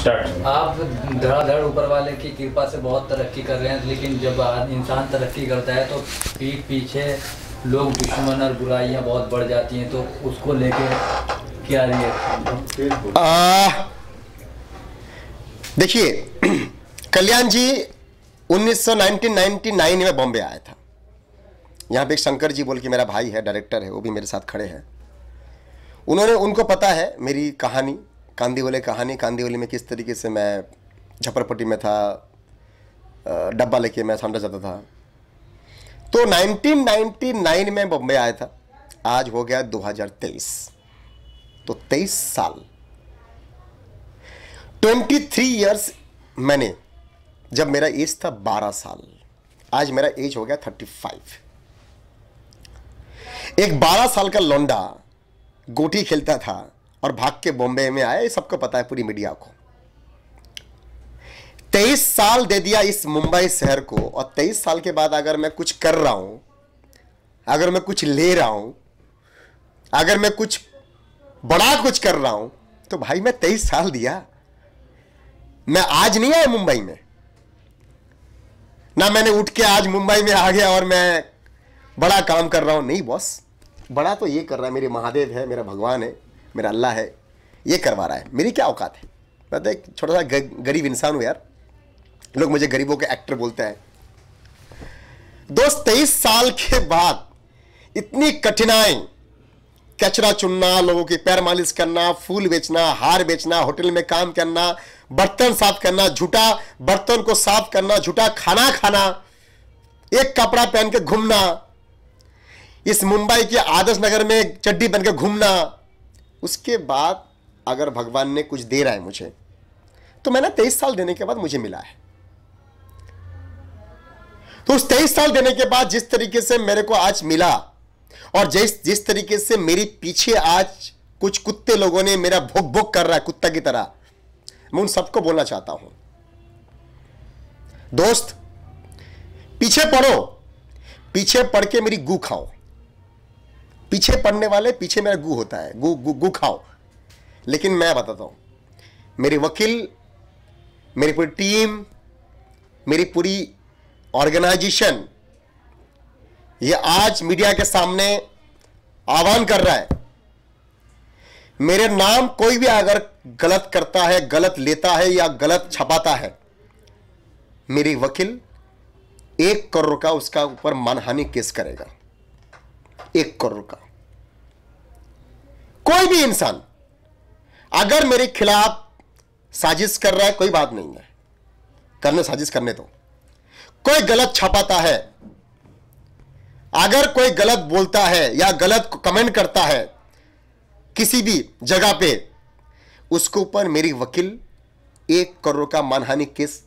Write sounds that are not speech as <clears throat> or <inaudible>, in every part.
Start आप धड़ाधड़ ऊपर वाले की कृपा से बहुत तरक्की कर रहे हैं लेकिन जब इंसान तरक्की करता है तो पीठ पीछे लोग दुश्मन और बुराइयां बहुत बढ़ जाती हैं तो उसको लेके क्या रिएक्शन देखिए <clears throat> कल्याण जी 1999 में बॉम्बे आया था यहाँ पे एक शंकर जी बोल के मेरा भाई है डायरेक्टर है वो भी मेरे साथ खड़े हैं उन्होंने उनको पता है मेरी कहानी कांदीवले कहानी कांदीवली में किस तरीके से मैं झपरपट्टी में था डब्बा लेके मैं सामने जाता था तो 1999 में बम्बे आया था आज हो गया 2023 तो 23 साल 23 इयर्स मैंने जब मेरा एज था 12 साल आज मेरा एज हो गया 35 एक 12 साल का लौंडा गोटी खेलता था और भाग के बॉम्बे में आया ये सबको पता है पूरी मीडिया को तेईस साल दे दिया इस मुंबई शहर को और तेईस साल के बाद अगर मैं कुछ कर रहा हूं अगर मैं कुछ ले रहा हूं अगर मैं कुछ बड़ा कुछ कर रहा हूं तो भाई मैं तेईस साल दिया मैं आज नहीं आया मुंबई में ना मैंने उठ के आज मुंबई में आ गया और मैं बड़ा काम कर रहा हूं नहीं बॉस बड़ा तो ये कर रहा है मेरे महादेव है मेरा भगवान है मेरा अल्लाह है ये करवा रहा है मेरी क्या औकात है मैं तो एक छोटा सा गरीब इंसान हूँ यार लोग मुझे गरीबों के एक्टर बोलते हैं दोस्त तेईस साल के बाद इतनी कठिनाई कचरा चुनना लोगों की पैर मालिश करना फूल बेचना हार बेचना होटल में काम करना बर्तन साफ करना झूठा बर्तन को साफ करना झूठा खाना खाना एक कपड़ा पहन के घूमना इस मुंबई के आदर्श नगर में चड्डी पहन के घूमना उसके बाद अगर भगवान ने कुछ दे रहा है मुझे तो मैंने तेईस साल देने के बाद मुझे मिला है तो उस तेईस साल देने के बाद जिस तरीके से मेरे को आज मिला और जिस जिस तरीके से मेरी पीछे आज कुछ कुत्ते लोगों ने मेरा भुक भुक कर रहा है कुत्ता की तरह मैं उन सबको बोलना चाहता हूं दोस्त पीछे पढ़ो पीछे पढ़ के मेरी गू खाओ पीछे पड़ने वाले पीछे मेरा गु होता है गु गु गु खाओ लेकिन मैं बताता हूँ मेरे वकील मेरी पूरी टीम मेरी पूरी ऑर्गेनाइजेशन ये आज मीडिया के सामने आह्वान कर रहा है मेरे नाम कोई भी अगर गलत करता है गलत लेता है या गलत छपाता है मेरी वकील एक करोड़ का उसका ऊपर मानहानि केस करेगा एक करोड़ का कोई भी इंसान अगर मेरे खिलाफ साजिश कर रहा है कोई बात नहीं है करने साजिश करने दो कोई गलत छपाता है अगर कोई गलत बोलता है या गलत कमेंट करता है किसी भी जगह पे उसके ऊपर मेरी वकील एक करोड़ का मानहानि केस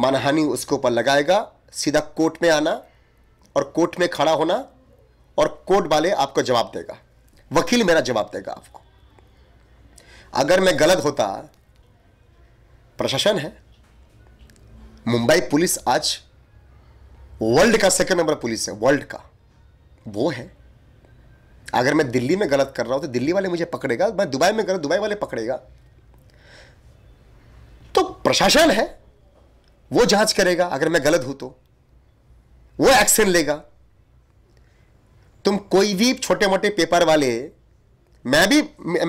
मानहानि उसके ऊपर लगाएगा सीधा कोर्ट में आना और कोर्ट में खड़ा होना और कोर्ट वाले आपको जवाब देगा वकील मेरा जवाब देगा आपको अगर मैं गलत होता प्रशासन है मुंबई पुलिस आज वर्ल्ड का सेकंड नंबर पुलिस है वर्ल्ड का वो है अगर मैं दिल्ली में गलत कर रहा हूं तो दिल्ली वाले मुझे पकड़ेगा मैं दुबई में गलत दुबई वाले पकड़ेगा तो प्रशासन है वो जांच करेगा अगर मैं गलत हूं तो वो एक्शन लेगा तुम कोई भी छोटे मोटे पेपर वाले मैं भी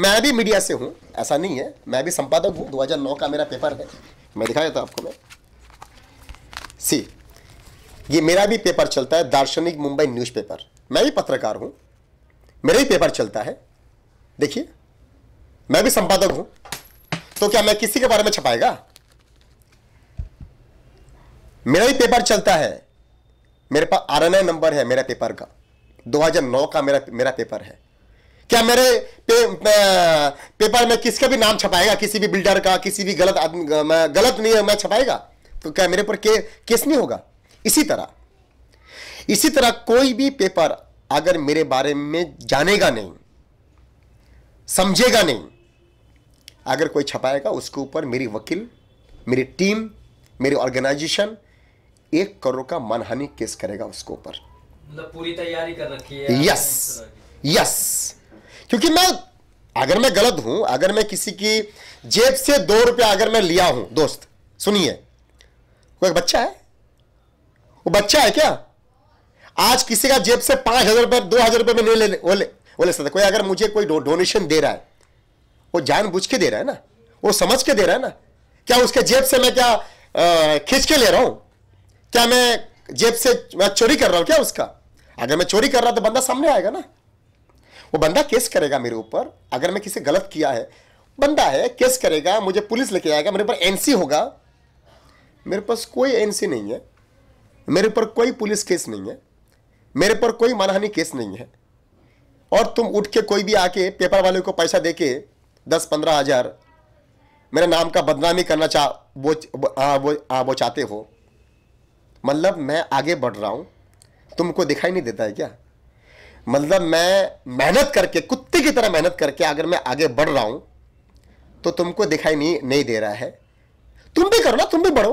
मैं भी मीडिया से हूँ ऐसा नहीं है मैं भी संपादक हूँ 2009 का मेरा पेपर है मैं दिखा देता आपको मैं सी ये मेरा भी पेपर चलता है दार्शनिक मुंबई न्यूज़पेपर मैं भी पत्रकार हूँ मेरा ही पेपर चलता है देखिए मैं भी संपादक हूँ तो क्या मैं किसी के बारे में छपाएगा मेरा ही पेपर चलता है मेरे पास आर नंबर है मेरा पेपर का 2009 का मेरा मेरा पेपर है क्या मेरे पे, पे, पेपर में किसका भी नाम छपाएगा किसी भी बिल्डर का किसी भी गलत आदमी गलत नहीं है मैं छपाएगा तो क्या मेरे पर के, केस नहीं होगा इसी तरह इसी तरह कोई भी पेपर अगर मेरे बारे में जानेगा नहीं समझेगा नहीं अगर कोई छपाएगा उसके ऊपर मेरी वकील मेरी टीम मेरी ऑर्गेनाइजेशन एक करोड़ का मानहानि केस करेगा उसके ऊपर मतलब पूरी तैयारी कर रखी है यस यस क्योंकि मैं अगर मैं गलत हूं अगर मैं किसी की जेब से दो रुपया अगर मैं लिया हूं दोस्त सुनिए कोई बच्चा है वो बच्चा है क्या आज किसी का जेब से पांच हजार रुपये दो हजार रुपये में नहीं ले वो ले वो ले सकता कोई अगर मुझे कोई डो, डोनेशन दे रहा है वो जानबूझ के दे रहा है ना वो समझ के दे रहा है ना क्या उसके जेब से मैं क्या खींच के ले रहा हूं क्या मैं जेब से मैं चोरी कर रहा हूं क्या उसका अगर मैं चोरी कर रहा तो बंदा सामने आएगा ना वो बंदा केस करेगा मेरे ऊपर अगर मैं किसी गलत किया है बंदा है केस करेगा मुझे पुलिस लेके आएगा मेरे ऊपर एनसी होगा मेरे पास कोई एनसी नहीं है मेरे ऊपर कोई पुलिस केस नहीं है मेरे पर कोई मानहानि केस नहीं है और तुम उठ के कोई भी आके पेपर वाले को पैसा दे के दस पंद्रह हज़ार मेरे नाम का बदनामी करना चाह वो आ, वो आ, हाँ, हाँ, वो चाहते हो मतलब मैं आगे बढ़ रहा हूँ तुमको दिखाई नहीं देता है क्या मतलब मैं मेहनत करके कुत्ते की तरह मेहनत करके अगर मैं आगे बढ़ रहा हूं तो तुमको दिखाई नहीं नहीं दे रहा है तुम भी करो ना तुम भी बढ़ो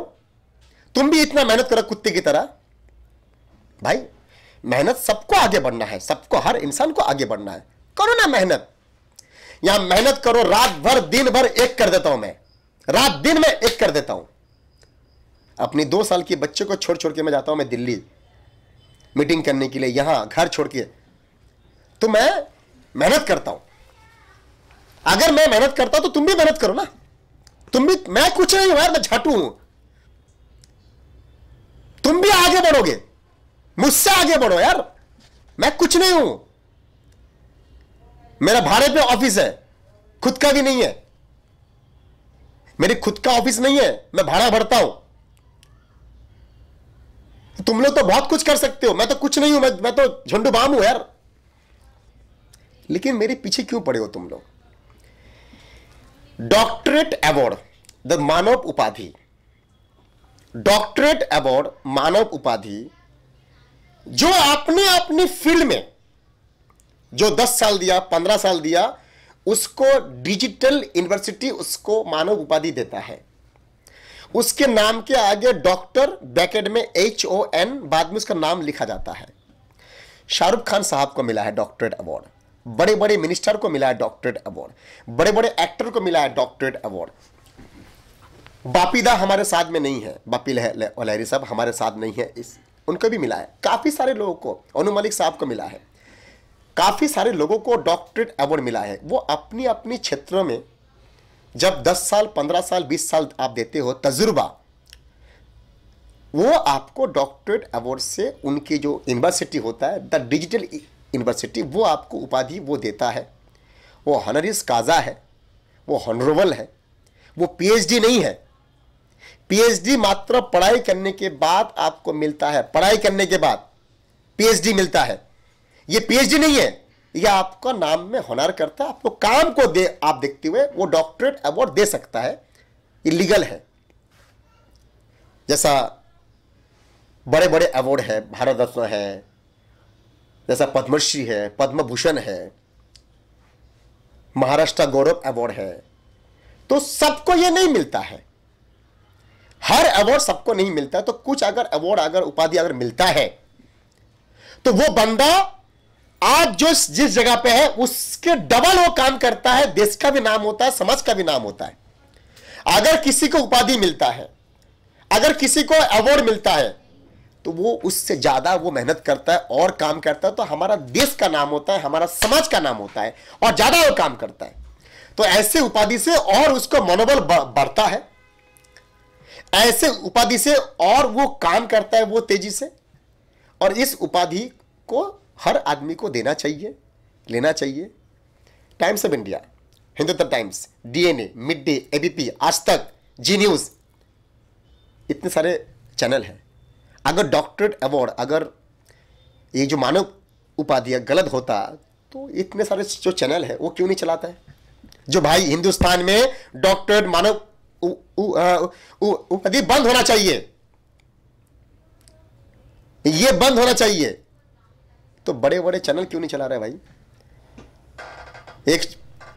तुम भी इतना मेहनत करो कुत्ते की तरह भाई मेहनत सबको आगे बढ़ना है सबको हर इंसान को आगे बढ़ना है करो ना मेहनत यहां मेहनत करो रात भर दिन भर एक कर देता हूं मैं रात दिन में एक कर देता हूं अपनी दो साल की बच्चे को छोड़ छोड़ के मैं जाता हूं मैं दिल्ली मीटिंग करने के लिए यहां घर छोड़ के तो मैं मेहनत करता हूं अगर मैं मेहनत करता हूं तो तुम भी मेहनत करो ना तुम भी मैं कुछ नहीं हूं यार मैं झटू हूं तुम भी आगे बढ़ोगे मुझसे आगे बढ़ो यार मैं कुछ नहीं हूं मेरा भाड़े पे ऑफिस है खुद का भी नहीं है मेरी खुद का ऑफिस नहीं है मैं भाड़ा भरता हूं तुम लोग तो बहुत कुछ कर सकते हो मैं तो कुछ नहीं हूं मैं मैं तो झुंडू बाम हूं यार लेकिन मेरे पीछे क्यों पड़े हो तुम लोग डॉक्टरेट अवार्ड द मानव उपाधि डॉक्टरेट अवार्ड मानव उपाधि जो आपने अपनी फील्ड में जो 10 साल दिया 15 साल दिया उसको डिजिटल यूनिवर्सिटी उसको मानव उपाधि देता है उसके नाम के आगे डॉक्टर बैकेट में एच ओ एन बाद में उसका नाम लिखा जाता है शाहरुख खान साहब को मिला है डॉक्टरेट अवार्ड बड़े बड़े मिनिस्टर को मिला है डॉक्टरेट अवार्ड बड़े बड़े एक्टर को मिला है डॉक्टरेट अवार्ड बापीदा हमारे साथ में नहीं है बापी लहरी साहब हमारे साथ नहीं है इस उनको भी मिला है काफ़ी सारे लोगों को अनु मलिक साहब को मिला है काफ़ी सारे लोगों को डॉक्टरेट अवार्ड मिला है वो अपनी अपनी क्षेत्रों में जब 10 साल 15 साल 20 साल आप देते हो तजुर्बा वो आपको डॉक्टरेट अवार्ड से उनकी जो यूनिवर्सिटी होता है द डिजिटल यूनिवर्सिटी वो आपको उपाधि वो देता है वो हनरिस काजा है वो हनरोवल है वो पीएचडी नहीं है पीएचडी मात्र पढ़ाई करने के बाद आपको मिलता है पढ़ाई करने के बाद पीएचडी मिलता है ये पीएचडी नहीं है या आपका नाम में होनर करता है आपको काम को दे आप देखते हुए वो डॉक्टरेट अवार्ड दे सकता है इलीगल लीगल है जैसा बड़े बड़े अवार्ड है भारत रत्न है जैसा पद्मश्री है पद्म भूषण है महाराष्ट्र गौरव अवार्ड है तो सबको ये नहीं मिलता है हर अवार्ड सबको नहीं मिलता तो कुछ अगर अवार्ड अगर उपाधि अगर मिलता है तो वो बंदा आज जो जिस जगह पे है उसके डबल वो काम करता है देश का भी नाम होता है समाज का भी नाम होता है अगर किसी को उपाधि मिलता है अगर किसी को अवार्ड मिलता है तो वो उससे ज्यादा वो मेहनत करता है और काम करता है तो हमारा देश का नाम होता है हमारा समाज का नाम होता है और ज्यादा वो काम करता है तो ऐसे उपाधि से और उसका मनोबल बढ़ता है ऐसे उपाधि से और वो काम करता है वो तेजी से और इस उपाधि को हर आदमी को देना चाहिए लेना चाहिए Times of India Hindutva Times DNA mid day ABP Aaj Tak ji news इतने सारे चैनल हैं अगर डॉक्टरेट अवार्ड अगर ये जो मानव उपाधियाँ गलत होता तो इतने सारे जो चैनल है वो क्यों नहीं चलाता है जो भाई हिंदुस्तान में डॉक्टरेट मानव उपाधि बंद होना चाहिए ये बंद होना चाहिए तो बड़े बड़े चैनल क्यों नहीं चला रहे भाई एक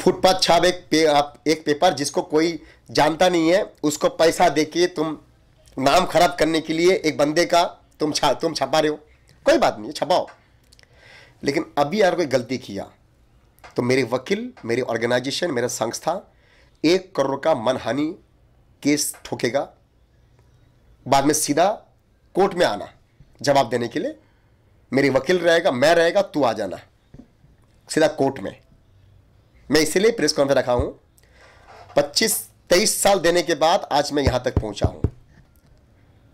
फुटपाथ छाप एक पे, आप एक पेपर जिसको कोई जानता नहीं है उसको पैसा दे के तुम नाम खराब करने के लिए एक बंदे का तुम छा तुम छपा रहे हो कोई बात नहीं छपाओ लेकिन अभी अगर कोई गलती किया तो मेरे वकील मेरी ऑर्गेनाइजेशन मेरा संस्था एक करोड़ का मनहानि केस ठोकेगा बाद में सीधा कोर्ट में आना जवाब देने के लिए मेरी वकील रहेगा मैं रहेगा तू आ जाना सीधा कोर्ट में मैं इसीलिए प्रेस कॉन्फ्रेंस रखा हूँ पच्चीस तेईस साल देने के बाद आज मैं यहाँ तक पहुँचा हूँ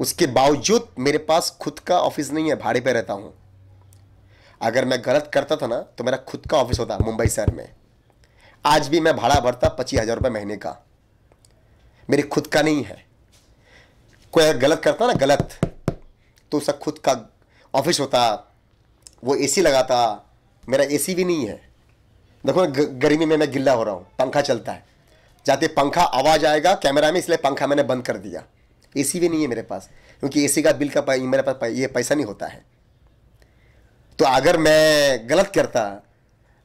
उसके बावजूद मेरे पास खुद का ऑफिस नहीं है भाड़े पे रहता हूँ अगर मैं गलत करता था ना तो मेरा खुद का ऑफिस होता मुंबई शहर में आज भी मैं भाड़ा भरता पच्चीस हज़ार रुपये महीने का मेरी खुद का नहीं है कोई अगर गलत करता ना गलत तो उसका खुद का ऑफिस होता वो एसी लगाता मेरा एसी भी नहीं है देखो गर्मी में मैं गिल्ला हो रहा हूँ पंखा चलता है जाते पंखा आवाज़ आएगा कैमरा में इसलिए पंखा मैंने बंद कर दिया एसी भी नहीं है मेरे पास क्योंकि एसी का बिल का मेरे पास ये पैसा नहीं होता है तो अगर मैं गलत करता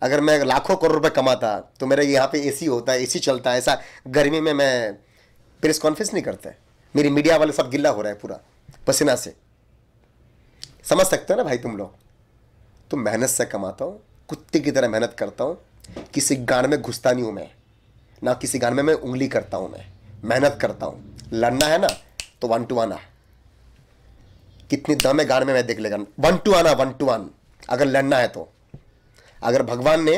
अगर मैं लाखों करोड़ रुपए कमाता तो मेरे यहाँ पे एसी होता है एसी चलता है ऐसा गर्मी में मैं प्रेस कॉन्फ्रेंस नहीं करता मेरी मीडिया वाले सब गिल्ला हो रहा है पूरा पसीना से समझ सकते हो ना भाई तुम लोग तो मेहनत से कमाता हूँ कुत्ते की तरह मेहनत करता हूँ किसी गान में घुसता नहीं हूँ मैं ना किसी गान में मैं उंगली करता हूँ मैं मेहनत करता हूँ लड़ना है ना तो वन टू वन आ कितनी दम है गान में मैं देख लेगा वन टू आना वन टू वन अगर लड़ना है तो अगर भगवान ने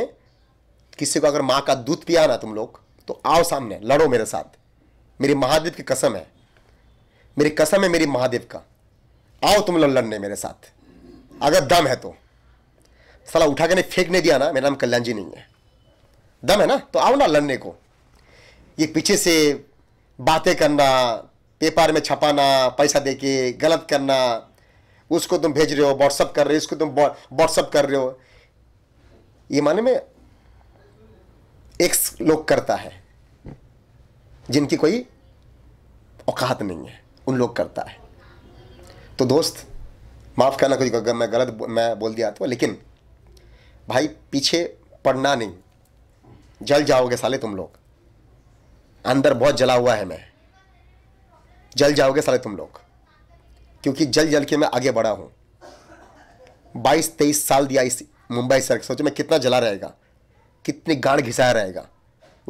किसी को अगर माँ का दूध पिया ना तुम लोग तो आओ सामने लड़ो मेरे साथ मेरी महादेव की कसम है मेरी कसम है मेरी महादेव का आओ तुम लोग लड़ने मेरे साथ अगर दम है तो साला उठा के नहीं फेंकने दिया ना मेरा नाम कल्याण जी नहीं है दम है ना तो आओ ना लड़ने को ये पीछे से बातें करना पेपर में छपाना पैसा दे के गलत करना उसको तुम भेज रहे हो व्हाट्सअप कर रहे हो इसको तुम व्हाट्सअप कर रहे हो ये माने में एक लोग करता है जिनकी कोई औकात नहीं है उन लोग करता है तो दोस्त माफ़ करना कुछ अगर मैं गलत मैं बोल दिया तो लेकिन भाई पीछे पड़ना नहीं जल जाओगे साले तुम लोग अंदर बहुत जला हुआ है मैं जल जाओगे साले तुम लोग क्योंकि जल जल के मैं आगे बढ़ा हूँ बाईस तेईस साल दिया इस मुंबई सर सोचो मैं कितना जला रहेगा कितनी गाड़ घिसाया रहेगा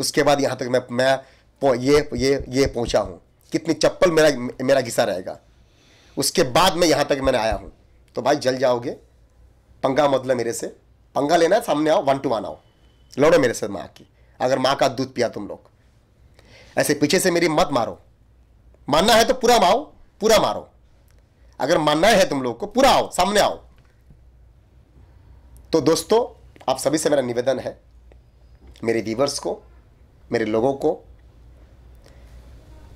उसके बाद यहाँ तक मैं मैं ये ये ये पहुँचा हूँ कितनी चप्पल मेरा मेरा घिसा रहेगा उसके बाद मैं यहाँ तक मैंने आया हूँ तो भाई जल जाओगे पंगा मतलब मेरे से पंगा लेना है सामने आओ वन टू वन आओ लौड़ो मेरे से माँ की अगर माँ का दूध पिया तुम लोग ऐसे पीछे से मेरी मत मारो मानना है तो पूरा माओ पूरा मारो अगर मानना है तुम लोग को पूरा आओ सामने आओ तो दोस्तों आप सभी से मेरा निवेदन है मेरे व्यूवर्स को मेरे लोगों को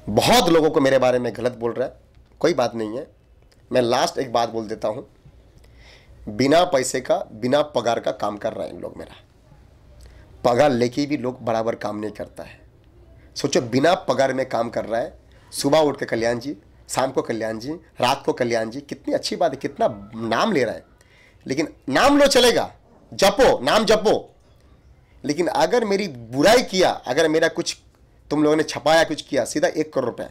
बहुत लोगों को मेरे बारे में गलत बोल रहा है कोई बात नहीं है मैं लास्ट एक बात बोल देता हूँ बिना पैसे का बिना पगार का काम कर रहे हैं लोग मेरा पगार लेके भी लोग बराबर काम नहीं करता है सोचो बिना पगार में काम कर रहा है सुबह उठ के कल्याण जी शाम को कल्याण जी रात को कल्याण जी कितनी अच्छी बात है कितना नाम ले रहा है लेकिन नाम लो चलेगा जपो नाम जपो लेकिन अगर मेरी बुराई किया अगर मेरा कुछ तुम लोगों ने छपाया कुछ किया सीधा एक करोड़ रुपये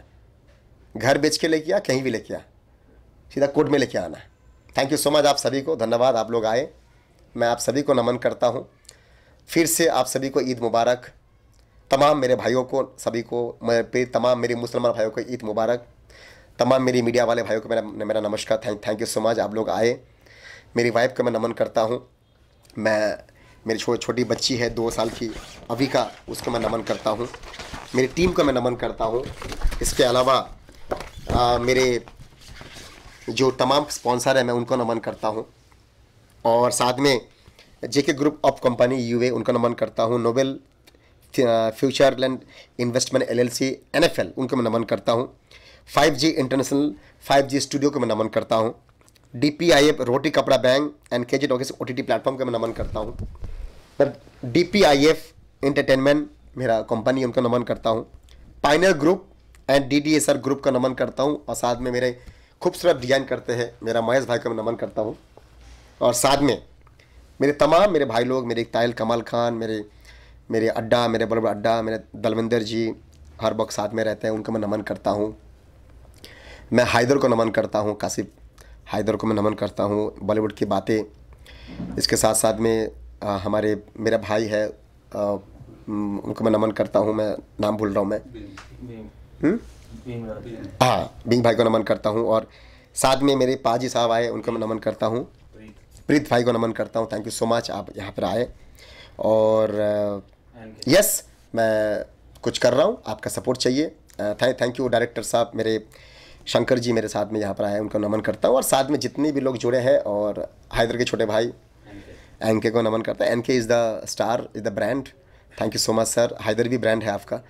घर बेच के लेके आ कहीं भी लेके आ सीधा कोर्ट में लेके आना थैंक यू सो मच आप सभी को धन्यवाद आप लोग आए मैं आप सभी को नमन करता हूँ फिर से आप सभी को ईद मुबारक तमाम मेरे भाइयों को सभी को मेरे तमाम मेरे मुसलमान भाइयों को ईद मुबारक तमाम मेरी मीडिया वाले भाइयों को मेरा मेरा नमस्कार thank thank you so much आप लोग आए मेरी वाइफ को मैं नमन करता हूँ मैं मेरी छोटी छोटी बच्ची है दो साल की अभी का उसको मैं नमन करता हूँ मेरी टीम को मैं नमन करता हूँ इसके अलावा आ, मेरे जो तमाम स्पॉन्सर हैं मैं उनको नमन करता हूँ और साथ में JK group of company U A उनका नमन करता हूँ Nobel future land investment L L C N F L उनको मैं नमन करता हूँ five G international five G studio को मैं नमन करता हूँ D P I F Roti Kapda bank and K G talkies O T T platform का मैं नमन करता हूँ D P I F entertainment मेरा कंपनी उनको नमन करता हूँ पाइनर group and D D group का नमन करता हूँ और साथ में मेरे खूबसूरत डिजाइन करते हैं मेरा महेश भाई का मैं नमन करता हूँ और साथ में मेरे तमाम मेरे भाई लोग मेरे तायल कमाल खान मेरे मेरे अड्डा मेरे बड़े अड्डा मेरे दलविंदर जी हर वक्त साथ में रहते हैं उनको मैं नमन करता हूँ मैं हैदर को नमन करता हूँ काशिफ़ हैदर को मैं नमन करता हूँ बॉलीवुड की बातें इसके साथ साथ में आ, हमारे मेरा भाई है आ, उनको मैं नमन करता हूँ मैं नाम भूल रहा हूँ मैं हम्म? हाँ, हाँ बिंग भाई को नमन करता हूँ और साथ में मेरे पाजी साहब आए उनको मैं नमन करता हूँ प्रीत भाई को नमन करता हूँ थैंक यू सो मच आप यहाँ पर आए और यस मैं कुछ कर रहा हूँ आपका सपोर्ट चाहिए थैंक यू डायरेक्टर साहब मेरे शंकर जी मेरे साथ में यहाँ पर आए उनको नमन करता हूँ और साथ में जितने भी लोग जुड़े हैं और हैदर के छोटे भाई एन के को नमन करता है N K is the star is the brand thank you so much sir Haider भी ब्रांड है आपका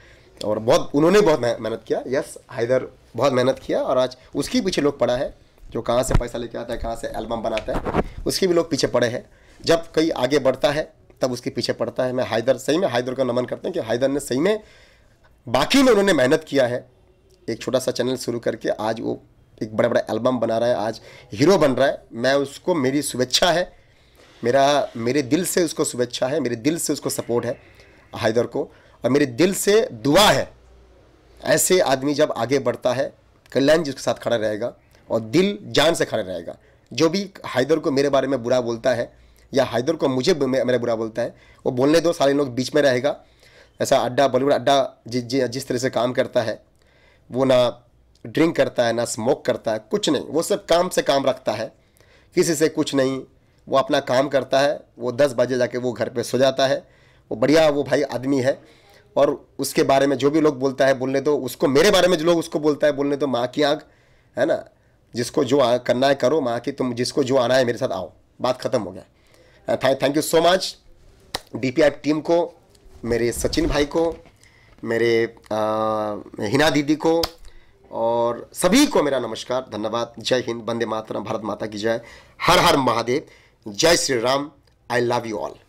और बहुत उन्होंने बहुत मेहनत किया यस हैदर बहुत मेहनत किया और आज उसके पीछे लोग पड़ा है जो कहाँ से पैसा लेके आता है कहाँ से एल्बम बनाता है उसके भी लोग पीछे पड़े हैं जब कहीं आगे बढ़ता है तब उसके पीछे पड़ता है मैं हैदर सही में हैदर का नमन करते हैं कि हैदर ने सही में बाकी में उन्होंने मेहनत किया है एक छोटा सा चैनल शुरू करके आज वो एक बड़ा बड़ा एल्बम बना रहा है आज हीरो बन रहा है मैं उसको मेरी शुभेच्छा है मेरा मेरे दिल से उसको शुभेच्छा है मेरे दिल से उसको सपोर्ट है हैदर को और मेरे दिल से दुआ है ऐसे आदमी जब आगे बढ़ता है कल्याण जी उसके साथ खड़ा रहेगा और दिल जान से खड़ा रहेगा जो भी हैदर को मेरे बारे में बुरा बोलता है या हैदर को मुझे मेरा बुरा बोलता है वो बोलने दो सारे लोग बीच में रहेगा ऐसा अड्डा बॉलीवुड अड्डा जिस जि, जिस तरह से काम करता है वो ना ड्रिंक करता है ना स्मोक करता है कुछ नहीं वो सब काम से काम रखता है किसी से कुछ नहीं वो अपना काम करता है वो दस बजे जाके वो घर पे सो जाता है वो बढ़िया वो भाई आदमी है और उसके बारे में जो भी लोग बोलता है बोलने दो उसको मेरे बारे में जो लोग उसको बोलता है बोलने दो माँ की आँख है ना जिसको जो करना है करो माँ की तुम जिसको जो आना है मेरे साथ आओ बात ख़त्म हो गया thank you so much the team को मेरे सचिन भाई को मेरे आ, हिना दीदी को और सभी को मेरा नमस्कार धन्यवाद जय हिंद वंदे मातरम भारत माता की जय हर हर महादेव जय Shri Ram I love you all